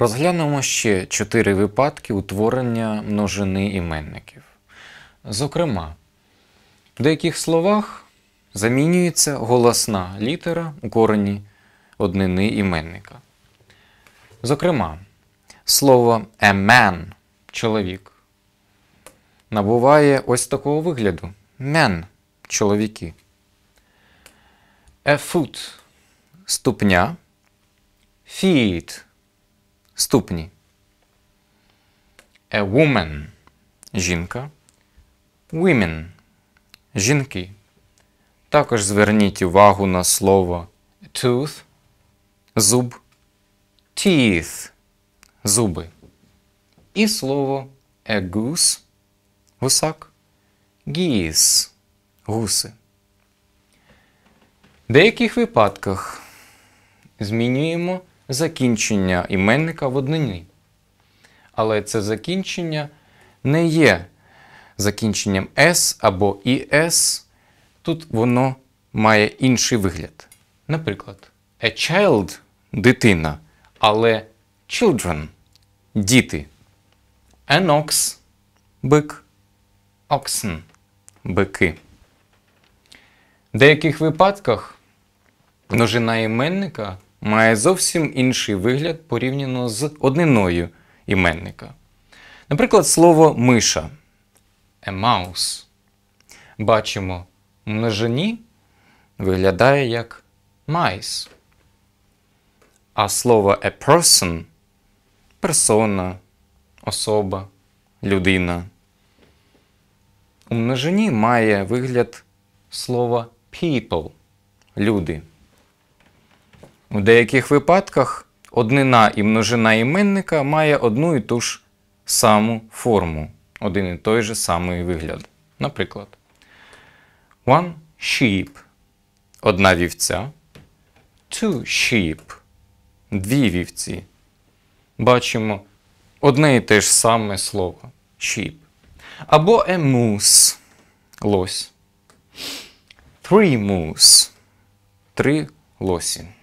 Розглянемо ще чотири випадки утворення множини іменників. Зокрема, в деяких словах замінюється голосна літера у корені однини іменника. Зокрема, слово «a man» чоловік набуває ось такого вигляду: «men» чоловіки. «A foot» ступня. «Feet» ступні. A woman жінка. Women жінки. Також зверніть увагу на слово tooth зуб. Teeth зуби. І слово a goose гусак. Geese гуси. В деяких випадках змінюємо закінчення іменника в однині. Але це закінчення не є закінченням С або «іс». Тут воно має інший вигляд. Наприклад, a child дитина, але children діти. An ox бик, oxen бики. В деяких випадках множина іменника має зовсім інший вигляд порівняно з одниною іменника. Наприклад, слово миша a mouse. Бачимо множині виглядає як mice. А слово a person персона, особа, людина. У множині має вигляд слова people люди. У деяких випадках однина і множина іменника має одну і ту ж саму форму, один і той же самий вигляд. Наприклад, one sheep одна вівця, two sheep дві вівці. Бачимо одне і те ж саме слово sheep. Або a moose лось. Three moose три лосі.